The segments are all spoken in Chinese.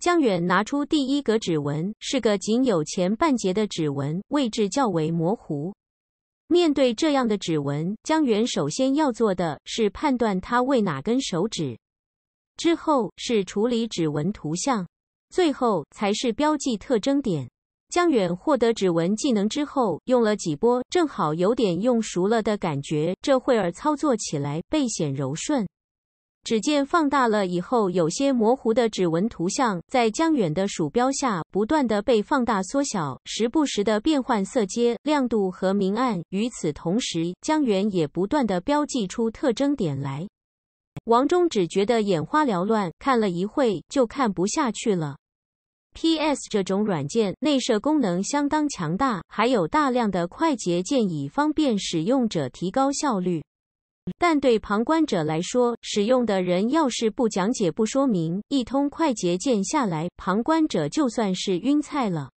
江远拿出第一格指纹，是个仅有前半截的指纹，位置较为模糊。面对这样的指纹，江远首先要做的是判断它为哪根手指，之后是处理指纹图像，最后才是标记特征点。江远获得指纹技能之后，用了几波，正好有点用熟了的感觉，这会儿操作起来倍显柔顺。只见放大了以后，有些模糊的指纹图像在江远的鼠标下不断的被放大缩小，时不时的变换色阶、亮度和明暗。与此同时，江远也不断的标记出特征点来。王忠只觉得眼花缭乱，看了一会就看不下去了。P.S. 这种软件内设功能相当强大，还有大量的快捷键以方便使用者提高效率。但对旁观者来说，使用的人要是不讲解、不说明一通快捷键下来，旁观者就算是晕菜了。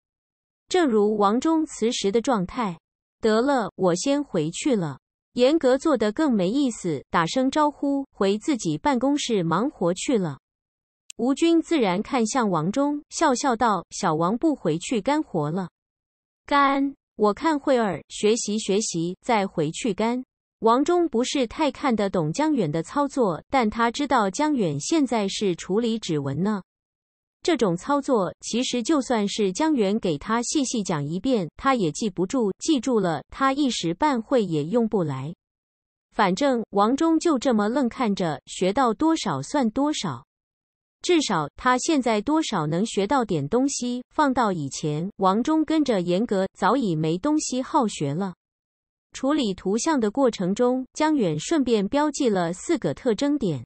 正如王忠此时的状态，得了，我先回去了。严格做的更没意思，打声招呼，回自己办公室忙活去了。吴军自然看向王忠，笑笑道：“小王不回去干活了，干我看会儿学习学习，再回去干。”王忠不是太看得懂江远的操作，但他知道江远现在是处理指纹呢。这种操作其实就算是江远给他细细讲一遍，他也记不住。记住了，他一时半会也用不来。反正王忠就这么愣看着，学到多少算多少。至少他现在多少能学到点东西。放到以前，王忠跟着严格早已没东西好学了。处理图像的过程中，江远顺便标记了四个特征点。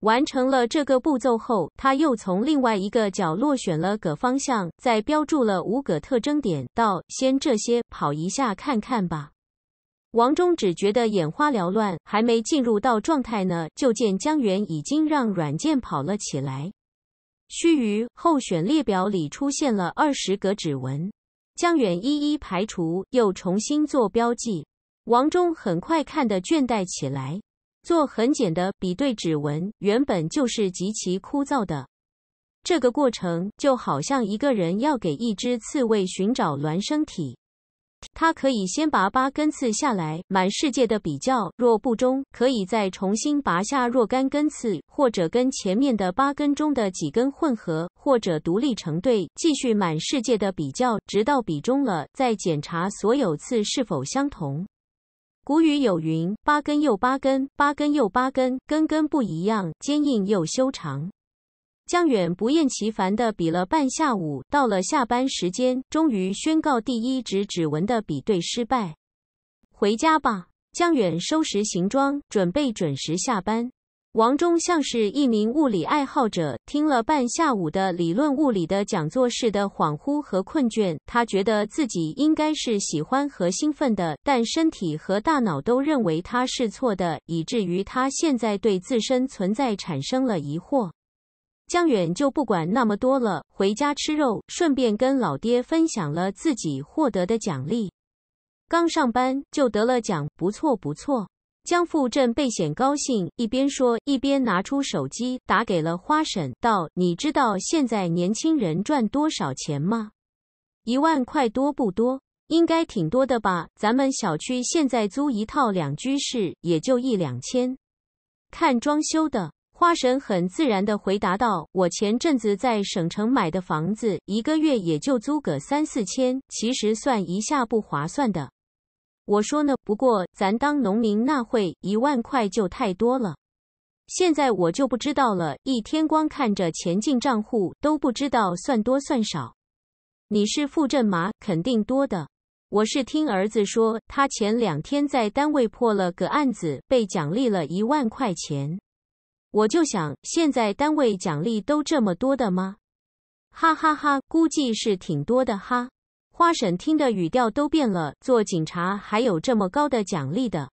完成了这个步骤后，他又从另外一个角落选了个方向，再标注了五个特征点。到先这些，跑一下看看吧。王忠只觉得眼花缭乱，还没进入到状态呢，就见江远已经让软件跑了起来。须臾，候选列表里出现了二十个指纹。将远一一排除，又重新做标记。王忠很快看得倦怠起来。做很简的比对指纹，原本就是极其枯燥的。这个过程就好像一个人要给一只刺猬寻找孪生体。它可以先拔八根刺下来，满世界的比较，若不中，可以再重新拔下若干根刺，或者跟前面的八根中的几根混合，或者独立成对，继续满世界的比较，直到比中了，再检查所有刺是否相同。古语有云：“八根又八根，八根又八根，根根不一样，坚硬又修长。”江远不厌其烦的比了半下午，到了下班时间，终于宣告第一指指纹的比对失败。回家吧，江远收拾行装，准备准时下班。王忠像是一名物理爱好者，听了半下午的理论物理的讲座似的恍惚和困倦。他觉得自己应该是喜欢和兴奋的，但身体和大脑都认为他是错的，以至于他现在对自身存在产生了疑惑。江远就不管那么多了，回家吃肉，顺便跟老爹分享了自己获得的奖励。刚上班就得了奖，不错不错。江父正倍显高兴，一边说一边拿出手机打给了花婶，道：“你知道现在年轻人赚多少钱吗？一万块多不多？应该挺多的吧？咱们小区现在租一套两居室也就一两千，看装修的。”花神很自然地回答道：“我前阵子在省城买的房子，一个月也就租个三四千，其实算一下不划算的。我说呢，不过咱当农民那会，一万块就太多了。现在我就不知道了，一天光看着钱进账户，都不知道算多算少。你是副镇吗？肯定多的。我是听儿子说，他前两天在单位破了个案子，被奖励了一万块钱。”我就想，现在单位奖励都这么多的吗？哈哈哈，估计是挺多的哈。花婶听的语调都变了，做警察还有这么高的奖励的？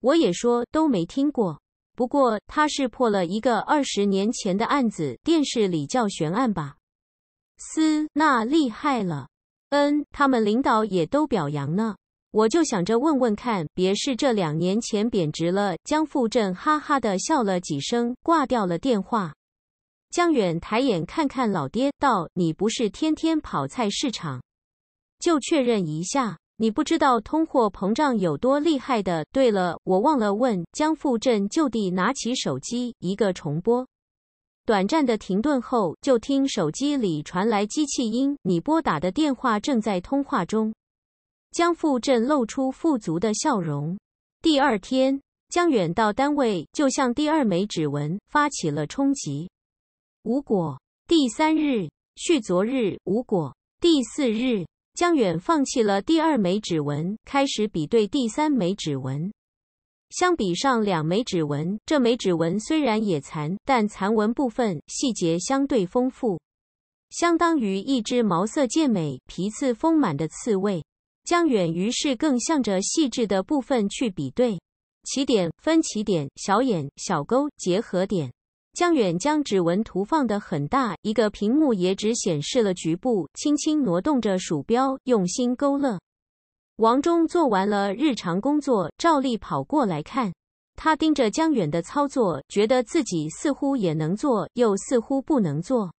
我也说都没听过。不过他是破了一个二十年前的案子，电视里叫悬案吧？嘶，那厉害了。嗯，他们领导也都表扬呢。我就想着问问看，别是这两年前贬值了。江富镇哈哈的笑了几声，挂掉了电话。江远抬眼看看老爹，道：“你不是天天跑菜市场，就确认一下，你不知道通货膨胀有多厉害的？对了，我忘了问。”江富镇就地拿起手机，一个重拨。短暂的停顿后，就听手机里传来机器音：“你拨打的电话正在通话中。”江富镇露出富足的笑容。第二天，江远到单位就向第二枚指纹发起了冲击，无果。第三日续昨日无果。第四日，江远放弃了第二枚指纹，开始比对第三枚指纹。相比上两枚指纹，这枚指纹虽然也残，但残纹部分细节相对丰富，相当于一只毛色健美、皮刺丰满的刺猬。江远于是更向着细致的部分去比对，起点、分起点、小眼、小勾、结合点。江远将指纹图放的很大，一个屏幕也只显示了局部，轻轻挪动着鼠标，用心勾勒。王忠做完了日常工作，照例跑过来看，他盯着江远的操作，觉得自己似乎也能做，又似乎不能做。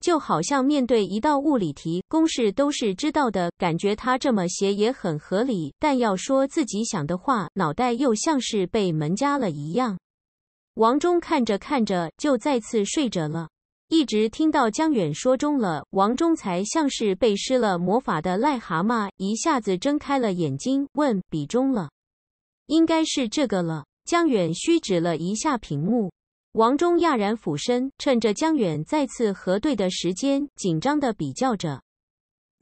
就好像面对一道物理题，公式都是知道的，感觉他这么写也很合理。但要说自己想的话，脑袋又像是被门夹了一样。王忠看着看着就再次睡着了，一直听到江远说中了，王忠才像是被施了魔法的癞蛤蟆，一下子睁开了眼睛，问：“比中了？应该是这个了。”江远虚指了一下屏幕。王忠讶然俯身，趁着江远再次核对的时间，紧张的比较着。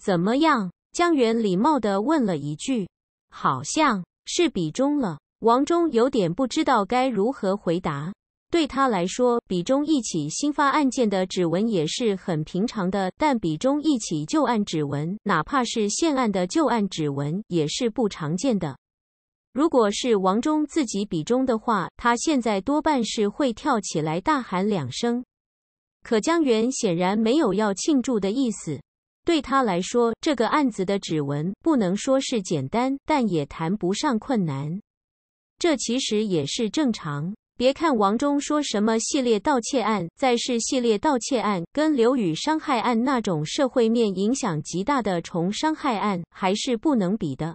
怎么样？江远礼貌的问了一句。好像是比中了。王忠有点不知道该如何回答。对他来说，比中一起新发案件的指纹也是很平常的，但比中一起旧案指纹，哪怕是现案的旧案指纹，也是不常见的。如果是王忠自己比中的话，他现在多半是会跳起来大喊两声。可江源显然没有要庆祝的意思。对他来说，这个案子的指纹不能说是简单，但也谈不上困难。这其实也是正常。别看王忠说什么系列盗窃案，再是系列盗窃案，跟刘宇伤害案那种社会面影响极大的重伤害案，还是不能比的。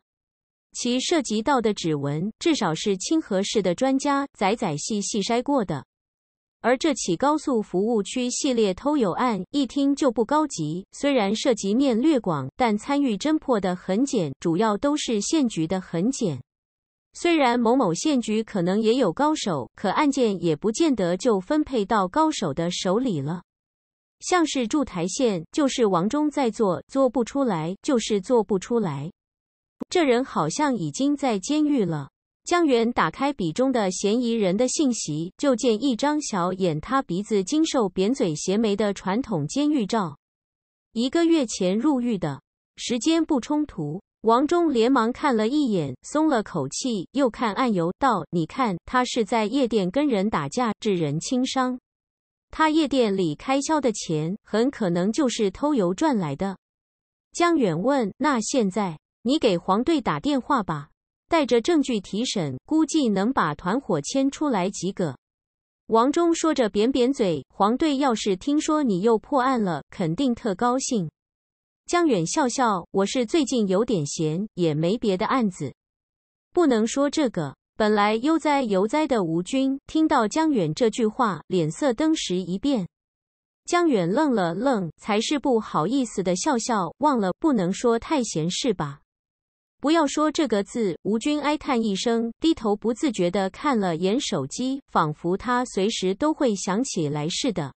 其涉及到的指纹至少是清河市的专家仔仔细细筛过的，而这起高速服务区系列偷油案一听就不高级，虽然涉及面略广，但参与侦破的痕检主要都是县局的痕检。虽然某某县局可能也有高手，可案件也不见得就分配到高手的手里了。像是驻台县，就是王忠在做，做不出来就是做不出来。这人好像已经在监狱了。江远打开笔中的嫌疑人的信息，就见一张小眼塌鼻子、精瘦扁嘴、斜眉的传统监狱照。一个月前入狱的时间不冲突。王忠连忙看了一眼，松了口气，又看案由道：“你看，他是在夜店跟人打架，致人轻伤。他夜店里开销的钱，很可能就是偷油赚来的。”江远问：“那现在？”你给黄队打电话吧，带着证据提审，估计能把团伙牵出来几个。王忠说着扁扁嘴，黄队要是听说你又破案了，肯定特高兴。江远笑笑，我是最近有点闲，也没别的案子，不能说这个。本来悠哉悠哉的吴军听到江远这句话，脸色登时一变。江远愣了愣，才是不好意思的笑笑，忘了不能说太闲是吧？不要说这个字，吴军哀叹一声，低头不自觉地看了眼手机，仿佛他随时都会想起来似的。